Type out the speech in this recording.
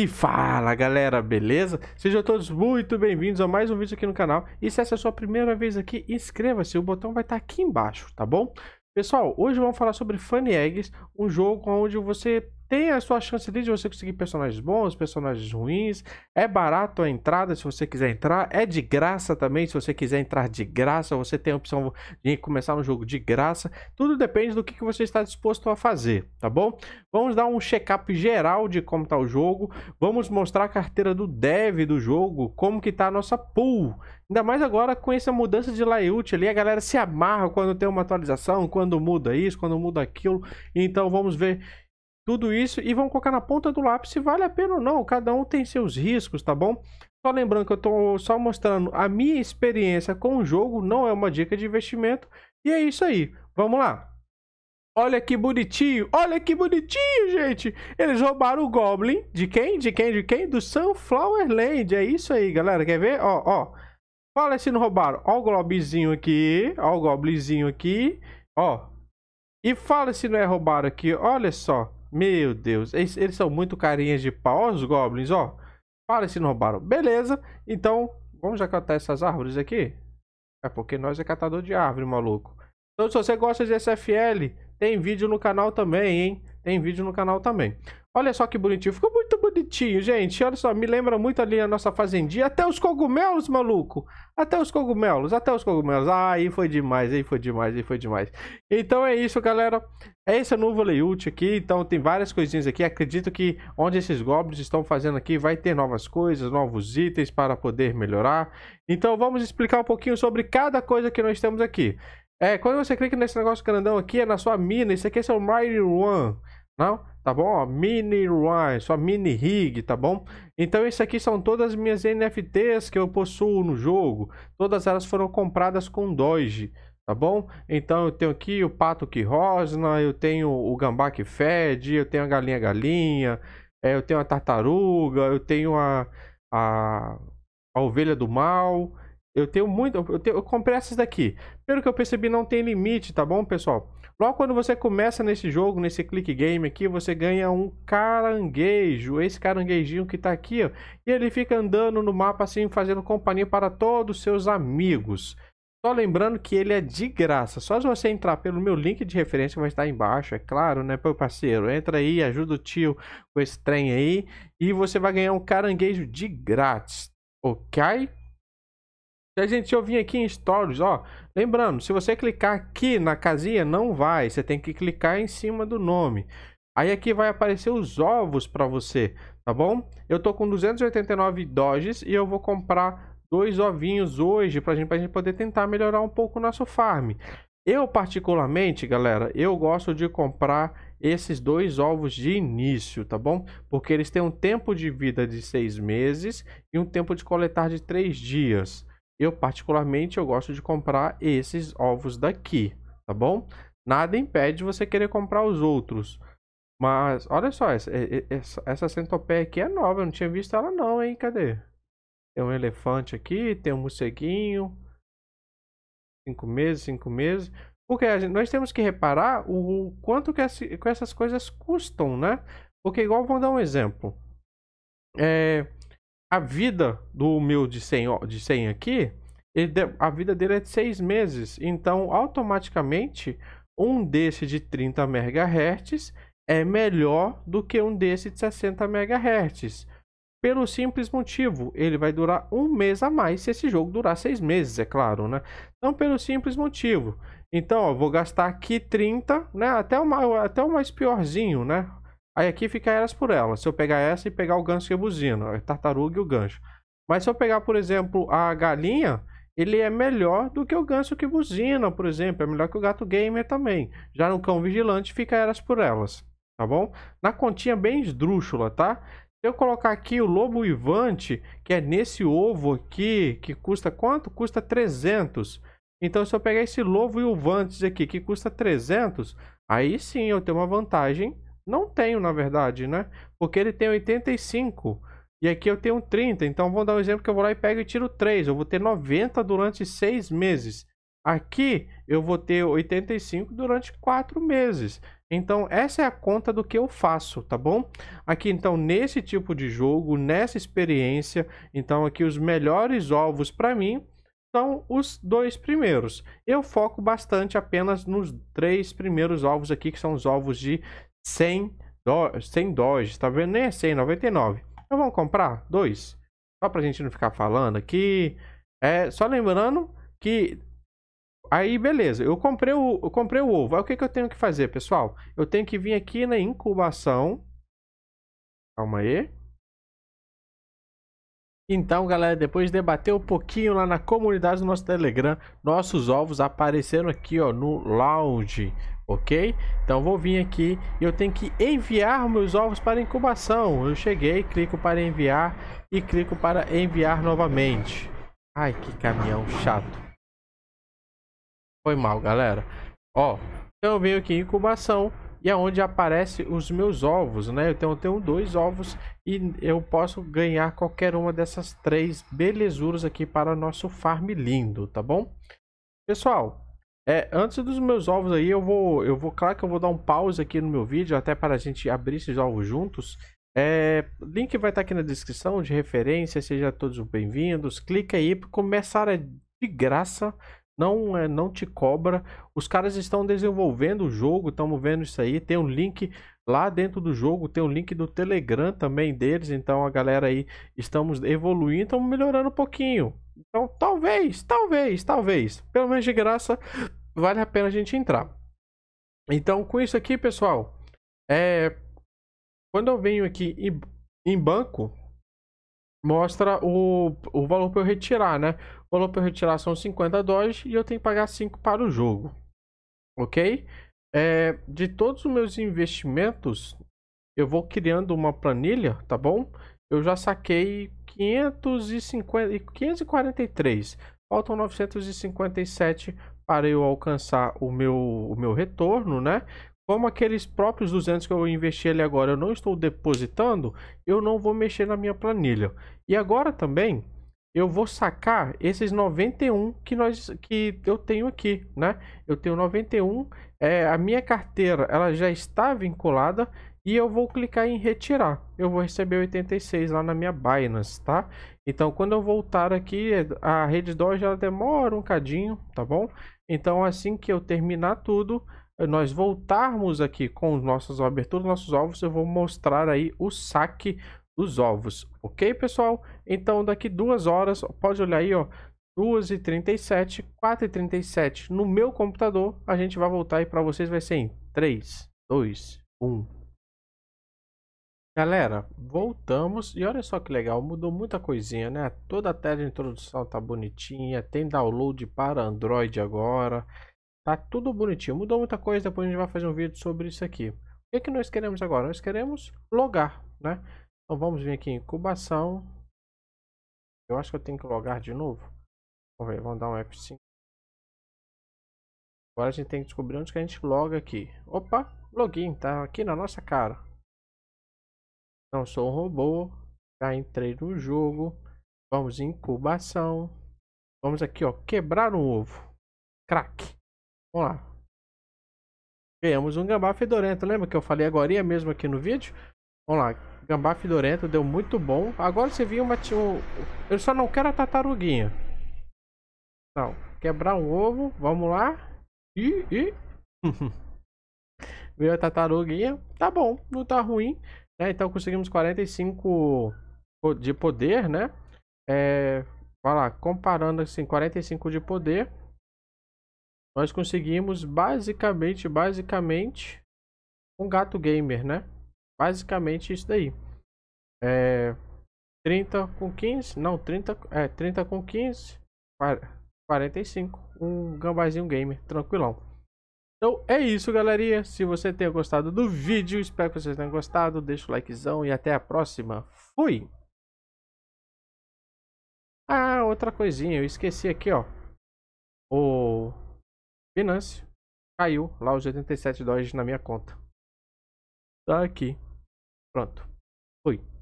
E fala galera, beleza? Sejam todos muito bem-vindos a mais um vídeo aqui no canal E se essa é a sua primeira vez aqui, inscreva-se, o botão vai estar tá aqui embaixo, tá bom? Pessoal, hoje vamos falar sobre Funny Eggs, um jogo onde você tem a sua chance ali de você conseguir personagens bons, personagens ruins. É barato a entrada se você quiser entrar. É de graça também, se você quiser entrar de graça. Você tem a opção de começar um jogo de graça. Tudo depende do que você está disposto a fazer, tá bom? Vamos dar um check-up geral de como está o jogo. Vamos mostrar a carteira do dev do jogo, como que está a nossa pool. Ainda mais agora com essa mudança de layout ali, a galera se amarra quando tem uma atualização, quando muda isso, quando muda aquilo. Então vamos ver tudo isso e vão colocar na ponta do lápis se vale a pena ou não. Cada um tem seus riscos, tá bom? Só lembrando que eu estou só mostrando a minha experiência com o jogo, não é uma dica de investimento. E é isso aí. Vamos lá. Olha que bonitinho, olha que bonitinho, gente. Eles roubaram o Goblin de quem? De quem? De quem? Do Sunflower Land. É isso aí, galera. Quer ver? Ó, ó. Fala se não roubaram. Ó o Globzinho aqui, ó o Goblinzinho aqui, ó. E fala se não é roubaram aqui. Olha só. Meu Deus, eles, eles são muito carinhas de pau. Olha os goblins, ó. Para se não roubaram. Beleza, então vamos já catar essas árvores aqui? É porque nós é catador de árvore, maluco. Então se você gosta de SFL, tem vídeo no canal também, hein? Tem vídeo no canal também. Olha só que bonitinho. Ficou muito bonitinho, gente. Olha só, me lembra muito ali a nossa fazendinha. Até os cogumelos, maluco. Até os cogumelos, até os cogumelos. Ah, aí foi demais, aí foi demais, aí foi demais. Então é isso, galera. Esse é o novo layout aqui. Então tem várias coisinhas aqui. Acredito que onde esses goblins estão fazendo aqui vai ter novas coisas, novos itens para poder melhorar. Então vamos explicar um pouquinho sobre cada coisa que nós temos aqui. É, quando você clica nesse negócio grandão aqui, é na sua mina. Isso aqui é seu Mighty One, não? Tá bom? Ó, mini One, sua mini rig, tá bom? Então, isso aqui são todas as minhas NFTs que eu possuo no jogo. Todas elas foram compradas com Doge, tá bom? Então, eu tenho aqui o pato que rosna, eu tenho o gambá que fed eu tenho a galinha galinha, é, eu tenho a tartaruga, eu tenho a, a, a ovelha do mal... Eu tenho muito. Eu, tenho, eu, comprei essas daqui. Pelo que eu percebi, não tem limite, tá bom, pessoal? Logo quando você começa nesse jogo, nesse click game aqui, você ganha um caranguejo. Esse caranguejinho que tá aqui, ó. E ele fica andando no mapa assim, fazendo companhia para todos os seus amigos. Só lembrando que ele é de graça. Só se você entrar pelo meu link de referência que vai estar embaixo, é claro, né, meu parceiro? Entra aí, ajuda o tio com esse trem aí. E você vai ganhar um caranguejo de grátis. Ok? a gente, eu vim aqui em Stories, ó. Lembrando, se você clicar aqui na casinha, não vai. Você tem que clicar em cima do nome. Aí aqui vai aparecer os ovos para você, tá bom? Eu tô com 289 doges e eu vou comprar dois ovinhos hoje pra gente, pra gente poder tentar melhorar um pouco o nosso farm. Eu particularmente, galera, eu gosto de comprar esses dois ovos de início, tá bom? Porque eles têm um tempo de vida de seis meses e um tempo de coletar de três dias. Eu, particularmente, eu gosto de comprar esses ovos daqui, tá bom? Nada impede você querer comprar os outros. Mas, olha só, essa, essa, essa centopeia aqui é nova, eu não tinha visto ela não, hein? Cadê? Tem um elefante aqui, tem um morceguinho. Cinco meses, cinco meses. Porque gente, nós temos que reparar o, o quanto que, esse, que essas coisas custam, né? Porque igual, vou dar um exemplo. É, a vida do humilde sem, de 100 aqui, a vida dele é de 6 meses. Então, automaticamente, um desse de 30 MHz é melhor do que um desse de 60 MHz. Pelo simples motivo, ele vai durar um mês a mais se esse jogo durar seis meses, é claro, né? Então, pelo simples motivo. Então, ó, vou gastar aqui 30, né? Até o, até o mais piorzinho, né? Aí aqui fica elas por elas. Se eu pegar essa e pegar o ganso que buzina a é tartaruga e o gancho. Mas se eu pegar, por exemplo, a galinha, ele é melhor do que o ganso que buzina, por exemplo. É melhor que o gato gamer também. Já no cão vigilante, fica elas por elas, tá bom? Na continha bem esdrúxula, tá? Se eu colocar aqui o lobo ivante que é nesse ovo aqui, que custa quanto? Custa 300. Então, se eu pegar esse lobo ivante aqui, que custa 300, aí sim eu tenho uma vantagem não tenho, na verdade, né? Porque ele tem 85. E aqui eu tenho 30. Então vou dar um exemplo que eu vou lá e pego e tiro 3. Eu vou ter 90 durante 6 meses. Aqui eu vou ter 85 durante 4 meses. Então essa é a conta do que eu faço, tá bom? Aqui então nesse tipo de jogo, nessa experiência, então aqui os melhores ovos para mim são os dois primeiros. Eu foco bastante apenas nos três primeiros ovos aqui, que são os ovos de 100, do, 100 Doge, tá vendo? Nem é 100, 99. É então vamos comprar dois. Só pra gente não ficar falando aqui. É, só lembrando que aí beleza, eu comprei o, eu comprei o ovo. Aí o que, que eu tenho que fazer, pessoal? Eu tenho que vir aqui na incubação. Calma aí. Então, galera, depois de debater um pouquinho lá na comunidade do nosso Telegram, nossos ovos apareceram aqui, ó, no lounge ok? Então vou vir aqui e eu tenho que enviar meus ovos para incubação. Eu cheguei, clico para enviar e clico para enviar novamente. Ai, que caminhão chato. Foi mal, galera. Ó, então eu venho aqui em incubação e aonde é onde aparece os meus ovos, né? Então, eu tenho dois ovos e eu posso ganhar qualquer uma dessas três belezuras aqui para nosso farm lindo, tá bom? Pessoal, é, antes dos meus ovos aí, eu vou, eu vou, claro que eu vou dar um pause aqui no meu vídeo, até para a gente abrir esses ovos juntos. É, link vai estar aqui na descrição de referência, sejam todos bem-vindos. Clica aí, começar é de graça, não é, não te cobra. Os caras estão desenvolvendo o jogo, estamos vendo isso aí. Tem um link lá dentro do jogo, tem um link do Telegram também deles. Então a galera aí estamos evoluindo, estamos melhorando um pouquinho. Então talvez, talvez, talvez, pelo menos de graça vale a pena a gente entrar. Então, com isso aqui, pessoal, é, quando eu venho aqui em, em banco, mostra o, o valor para eu retirar, né? O valor para eu retirar são 50 dólares e eu tenho que pagar 5 para o jogo, ok? É, de todos os meus investimentos, eu vou criando uma planilha, tá bom? Eu já saquei 550, 543, faltam 957 para eu alcançar o meu, o meu retorno, né? Como aqueles próprios 200 que eu investi ali agora eu não estou depositando, eu não vou mexer na minha planilha. E agora também eu vou sacar esses 91 que, nós, que eu tenho aqui, né? Eu tenho 91, é, a minha carteira ela já está vinculada e eu vou clicar em retirar. Eu vou receber 86 lá na minha Binance, tá? Então quando eu voltar aqui, a rede Doge ela demora um cadinho, tá bom? Então, assim que eu terminar tudo, nós voltarmos aqui com os nossos aberturas, nossos ovos, eu vou mostrar aí o saque dos ovos, ok, pessoal? Então, daqui duas horas, pode olhar aí, ó, 2h37, 4h37 no meu computador, a gente vai voltar aí para vocês, vai ser em 3, 2, 1... Galera, voltamos e olha só que legal, mudou muita coisinha, né? Toda a tela de introdução tá bonitinha, tem download para Android agora, tá tudo bonitinho. Mudou muita coisa, depois a gente vai fazer um vídeo sobre isso aqui. O que, é que nós queremos agora? Nós queremos logar, né? Então vamos vir aqui em incubação. Eu acho que eu tenho que logar de novo. Vamos ver, vamos dar um F5. Agora a gente tem que descobrir onde que a gente loga aqui. Opa, login, tá aqui na nossa cara. Não sou um robô. Já entrei no jogo. Vamos em incubação. Vamos aqui, ó. Quebrar um ovo. Crack. Vamos lá. Ganhamos um gambá fedorento. Lembra que eu falei agora mesmo aqui no vídeo? Vamos lá. Gambá fedorento deu muito bom. Agora você viu uma... Um... Eu só não quero a tartaruguinha. Não. Quebrar um ovo. Vamos lá. Ih, ih. Veio a tartaruguinha. Tá bom. Não tá ruim. É, então conseguimos 45 de poder, né? É, vai lá, comparando assim, 45 de poder. Nós conseguimos basicamente, basicamente, um gato gamer, né? Basicamente isso daí. É, 30 com 15, não, 30, é, 30 com 15, 45. Um gambazinho gamer, tranquilão. Então é isso, galerinha. Se você tenha gostado do vídeo, espero que vocês tenham gostado. Deixa o likezão e até a próxima. Fui! Ah, outra coisinha, eu esqueci aqui, ó. O Binance caiu lá os 87 dólares na minha conta. Tá aqui. Pronto. Fui.